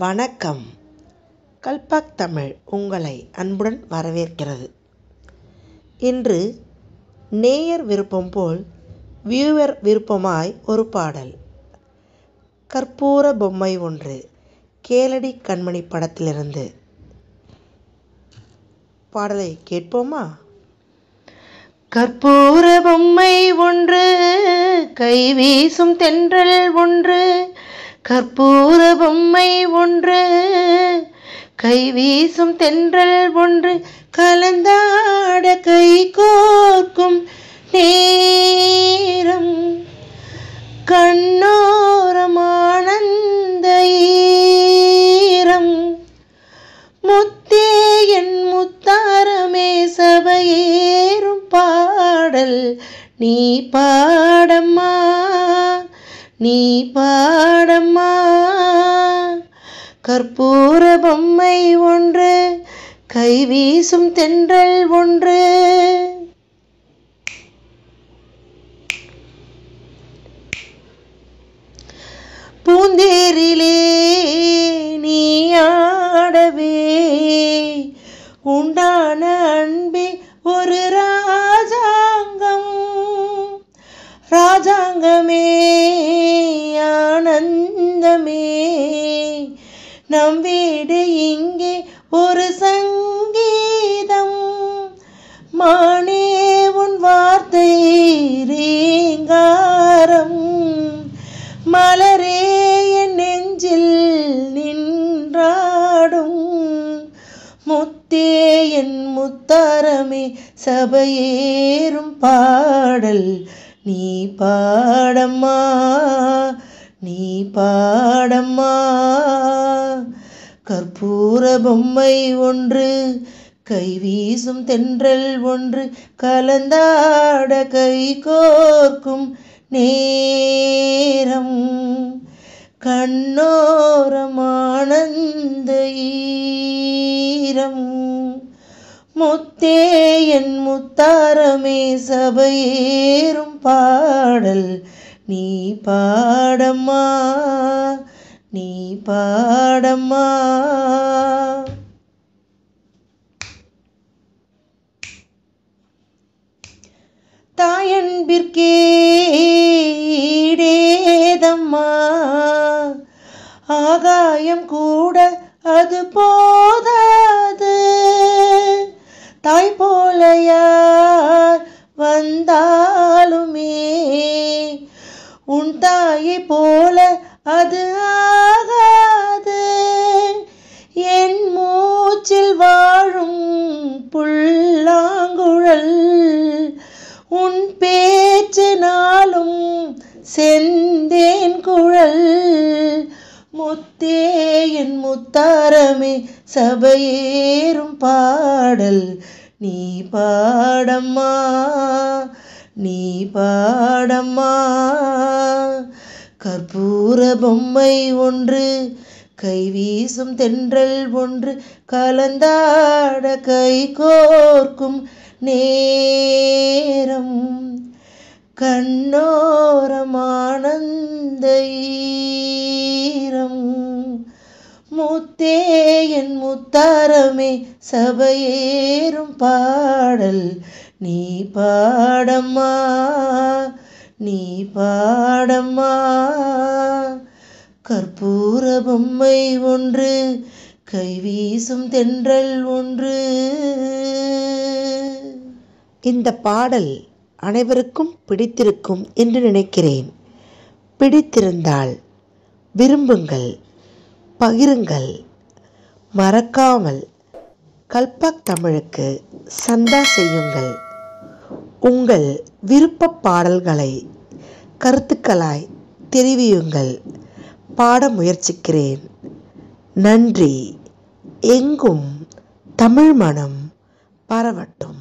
வணக்கம் கல்பாக் தமிழ் உங்களை அன்புடன் வரவேற்கிறது இன்று நேயர் விருப்பம் போல் வியூவர் விருப்பமாய் ஒரு பாடல் கற்பூர பொம்மை ஒன்று கேளடி கண்மணி படத்திலிருந்து பாடலை கேட்போமா கற்பூர பொம்மை ஒன்று கை வீசும் தென்றல் ஒன்று கற்பூர பொம்மை ஒன்று கை வீசும் தென்றல் ஒன்று கலந்தாட கை கோர்க்கும் நேரம் கண்ணோரமானந்த ஈரம் முத்தே என் முத்தாரமே சபையேறும் பாடல் நீ பாடம்மா நீ பாடம்மா கற்பூர பொம்மை ஒன்று கை வீசும் தென்றல் ஒன்று பூந்தேரிலே நீ ஆடவே உண்டான அன்பே ஒரு ராஜாங்கம் ராஜாங்கமே நம் வீடு இங்கே ஒரு சங்கீதம் மானே உன் வார்த்தை ரீங்காரம் மலரே என் நெஞ்சில் நின்றாடும் முத்தே என் முத்தாரமே சபையேறும் பாடல் நீ பாடம்மா நீ பாடம்மா கற்பூர பொம்மை ஒன்று கை வீசும் தென்றல் ஒன்று கலந்தாட கை கோர்க்கும் நேரம் கண்ணோரமானந்த ஈரம் முத்தே என் முத்தாரமே சபையேறும் பாடல் நீ பாடம்மா நீ பாடம்மா தாயன்பிற்கேடேதம்மா ஆகாயம் கூட அது போதாது தாய் போல வந்தாலுமே உன் தாயை போல அது ஆகாது என் மூச்சில் வாழும் புல்லாங்குழல் உன் பேச்சினாலும் செந்தேன் குழல் முத்தே என் முத்தாரமே சபையேறும் பாடல் நீ பாடம்மா நீ பாடம்மா கற்பூர பொம்மை ஒன்று கைவீசும் தென்றல் ஒன்று கலந்தாட கை கோர்க்கும் நேரம் கண்ணோரமானந்த முத்தே என் முத்தாரமே சபையேறும் பாடல் நீ பாடம்மா நீ பாடம்மா கற்பூர பொம்மை ஒன்று கைவீசும் தென்றல் ஒன்று இந்த பாடல் அனைவருக்கும் பிடித்திருக்கும் என்று நினைக்கிறேன் பிடித்திருந்தால் விரும்புங்கள் பகிருங்கள் மறக்காமல் கல்பாக் தமிழுக்கு சந்தா செய்யுங்கள் உங்கள் விருப்ப பாடல்களை கருத்துக்களாய் தெரிவியுங்கள் பாட முயற்சிக்கிறேன் நன்றி எங்கும் தமிழ் மனம் பரவட்டும்